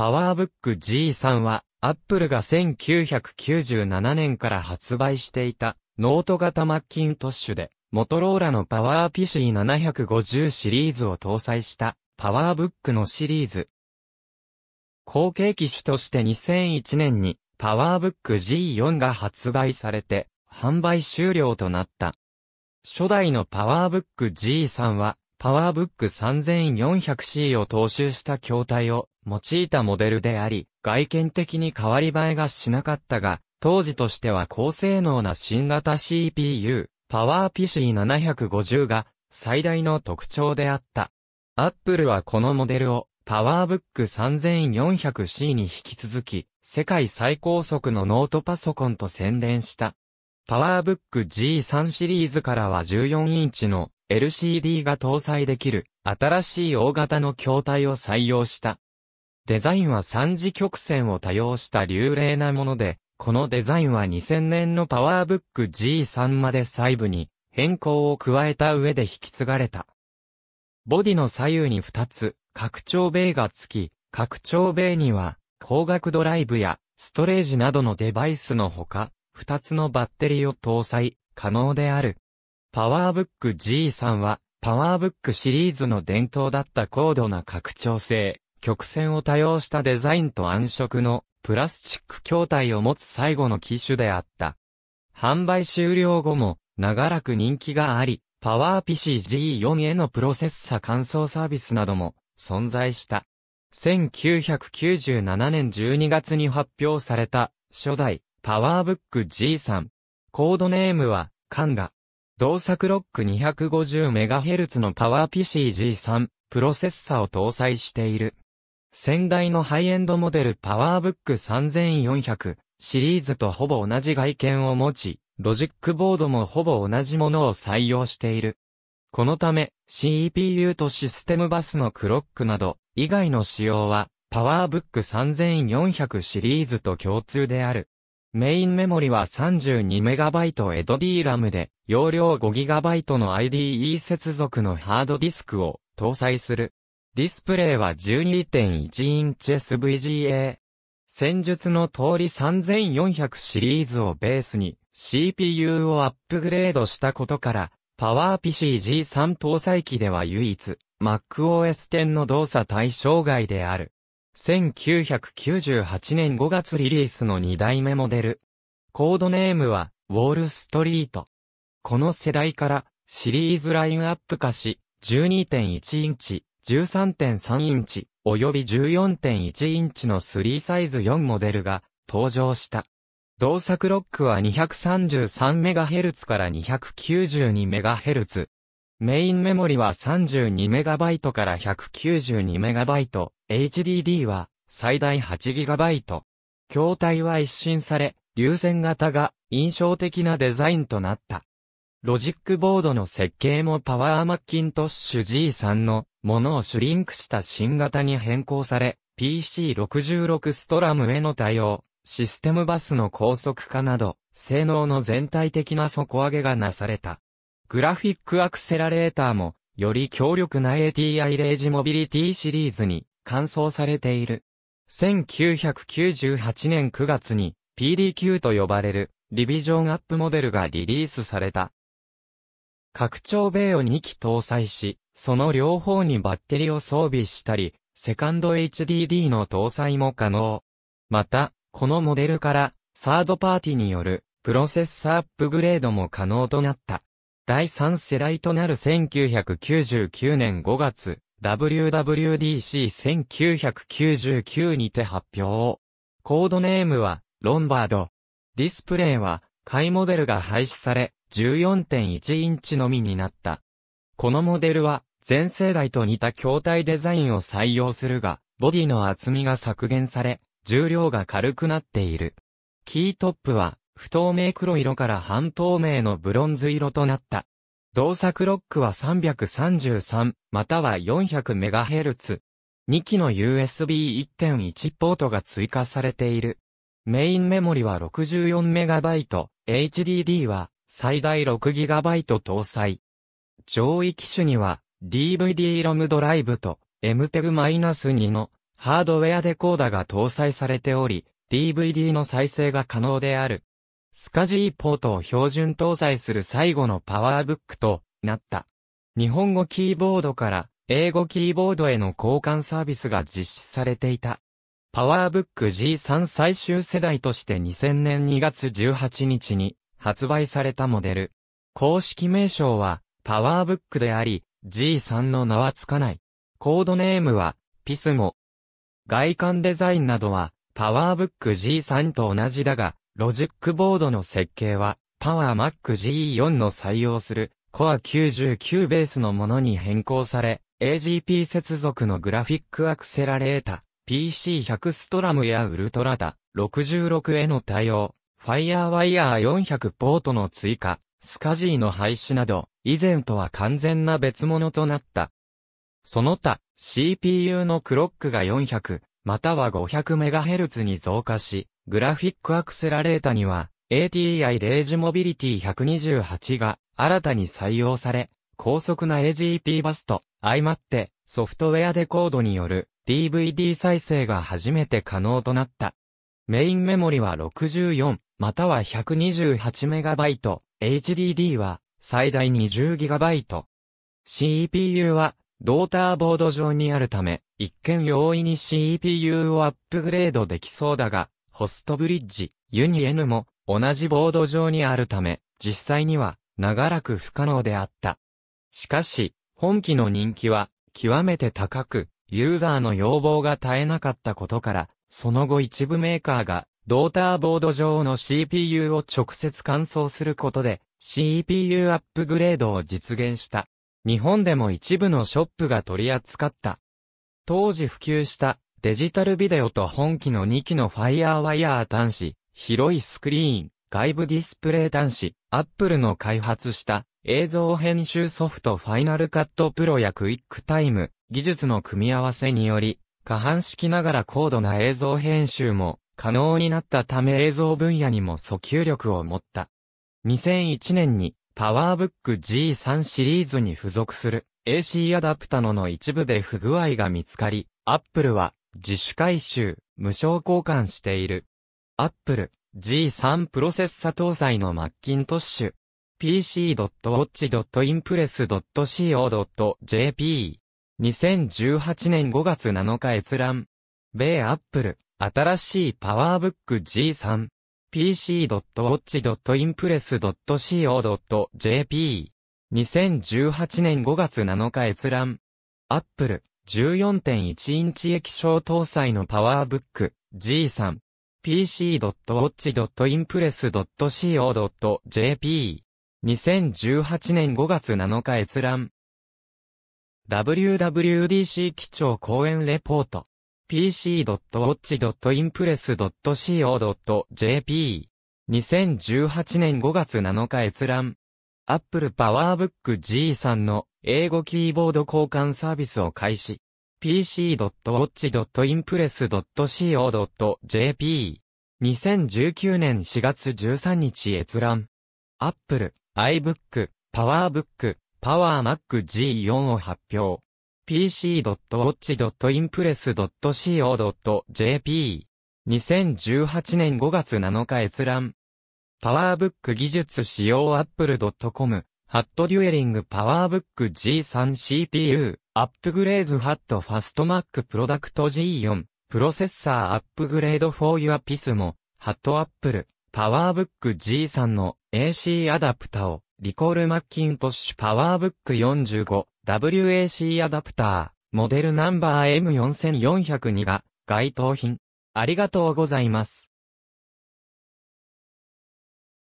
パワーブック G3 は、アップルが1997年から発売していた、ノート型マッキントッシュで、モトローラのパワー PC750 シリーズを搭載した、パワーブックのシリーズ。後継機種として2001年に、パワーブック G4 が発売されて、販売終了となった。初代のパワーブック G3 は、パワーブック 3400C を踏襲した筐体を用いたモデルであり、外見的に変わり映えがしなかったが、当時としては高性能な新型 CPU、パワー PC750 が最大の特徴であった。アップルはこのモデルをパワーブック 3400C に引き続き、世界最高速のノートパソコンと宣伝した。パワーブック G3 シリーズからは14インチの LCD が搭載できる新しい大型の筐体を採用した。デザインは3次曲線を多用した流麗なもので、このデザインは2000年のパワーブック G3 まで細部に変更を加えた上で引き継がれた。ボディの左右に2つ、拡張ベイが付き、拡張ベイには、光学ドライブやストレージなどのデバイスのほか、2つのバッテリーを搭載可能である。パワーブック G3 は、パワーブックシリーズの伝統だった高度な拡張性、曲線を多用したデザインと暗色のプラスチック筐体を持つ最後の機種であった。販売終了後も長らく人気があり、パワー PCG4 へのプロセッサ乾燥サービスなども存在した。1997年12月に発表された初代パワーブック G3。コードネームはカンガ。同作ロック 250MHz のパワー PCG3 プロセッサを搭載している。先代のハイエンドモデルパワーブック3400シリーズとほぼ同じ外見を持ち、ロジックボードもほぼ同じものを採用している。このため CPU とシステムバスのクロックなど以外の仕様はパワーブック3400シリーズと共通である。メインメモリは 32MB エ DRAM で、容量 5GB の IDE 接続のハードディスクを搭載する。ディスプレイは12.1インチ SVGA。戦術の通り3400シリーズをベースに CPU をアップグレードしたことから、パワー PCG3 搭載機では唯一、MacOS 10の動作対象外である。1998年5月リリースの2代目モデル。コードネームは、ウォールストリート。この世代から、シリーズラインアップ化し、12.1インチ、13.3インチ、および14.1インチの3サイズ4モデルが登場した。動作ロックは 233MHz から 292MHz。メインメモリは 32MB から 192MB。HDD は最大 8GB。筐体は一新され、流線型が印象的なデザインとなった。ロジックボードの設計もパワーマッキントッシュ G3 のものをシュリンクした新型に変更され、PC66 ストラムへの対応、システムバスの高速化など、性能の全体的な底上げがなされた。グラフィックアクセラレーターも、より強力な ATI レージモビリティシリーズに乾燥されている。1998年9月に PDQ と呼ばれるリビジョンアップモデルがリリースされた。拡張米を2機搭載し、その両方にバッテリを装備したり、セカンド HDD の搭載も可能。また、このモデルからサードパーティによるプロセッサアップグレードも可能となった。第3世代となる1999年5月、WWDC1999 にて発表。コードネームは、ロンバード。ディスプレイは、買モデルが廃止され、14.1インチのみになった。このモデルは、前世代と似た筐体デザインを採用するが、ボディの厚みが削減され、重量が軽くなっている。キートップは、不透明黒色から半透明のブロンズ色となった。動作クロックは333または 400MHz。2機の USB 1.1ポートが追加されている。メインメモリは 64MB、HDD は最大 6GB 搭載。上位機種には d v d ロムドライブと MPEG-2 のハードウェアデコーダが搭載されており、DVD の再生が可能である。スカジーポートを標準搭載する最後のパワーブックとなった。日本語キーボードから英語キーボードへの交換サービスが実施されていた。パワーブック G3 最終世代として2000年2月18日に発売されたモデル。公式名称はパワーブックであり G3 の名はつかない。コードネームはピスモ。外観デザインなどはパワーブック G3 と同じだがロジックボードの設計は、パワー Mac GE4 の採用する、コア99ベースのものに変更され、AGP 接続のグラフィックアクセラレータ、PC100 ストラムやウルトラダ、66への対応、FireWire 400ポートの追加、スカジーの廃止など、以前とは完全な別物となった。その他、CPU のクロックが400、または 500MHz に増加し、グラフィックアクセラレータには ATI レージモビリティ128が新たに採用され、高速な AGP バスと相まってソフトウェアデコードによる DVD 再生が初めて可能となった。メインメモリは64、または 128MB、HDD は最大 20GB。CPU はドーターボード上にあるため、一見容易に CPU をアップグレードできそうだが、ホストブリッジ、ユニエヌも同じボード上にあるため、実際には長らく不可能であった。しかし、本機の人気は極めて高く、ユーザーの要望が絶えなかったことから、その後一部メーカーが、ドーターボード上の CPU を直接換装することで、CPU アップグレードを実現した。日本でも一部のショップが取り扱った。当時普及したデジタルビデオと本機の2機のファイアーワイヤー端子、広いスクリーン、外部ディスプレイ端子、アップルの開発した映像編集ソフトファイナルカットプロやクイックタイム技術の組み合わせにより、過半式ながら高度な映像編集も可能になったため映像分野にも訴求力を持った。2001年にパワーブック G3 シリーズに付属する AC アダプタのの一部で不具合が見つかり、Apple は自主回収、無償交換している。Apple G3 プロセッサ搭載のマッキントッシュ pc.watch.impress.co.jp 2018年5月7日閲覧。米 Apple 新しいパワーブック G3 pc.watch.impress.co.jp。2018年5月7日閲覧。Apple 14.1インチ液晶搭載のパワーブック G3。pc.watch.impress.co.jp。2018年5月7日閲覧。WWDC 基調講演レポート。pc.watch.impress.co.jp。2018年5月7日閲覧。Apple PowerBook G3 の英語キーボード交換サービスを開始。pc.watch.impress.co.jp。2019年4月13日閲覧。Apple iBook PowerBook PowerMac G4 を発表。pc.watch.impress.co.jp。2018年5月7日閲覧。パワーブック技術使用 apple.com。ハットデュエリングパワーブック G3 CPU。アップグレーズハットファストマックプロダクト G4。プロセッサーアップグレードフォーユアピスも。ハットアップル。パワーブック G3 の AC アダプタを。リコールマッキントッシュパワーブック45。WAC アダプター、モデルナンバー M4402 が該当品。ありがとうございます。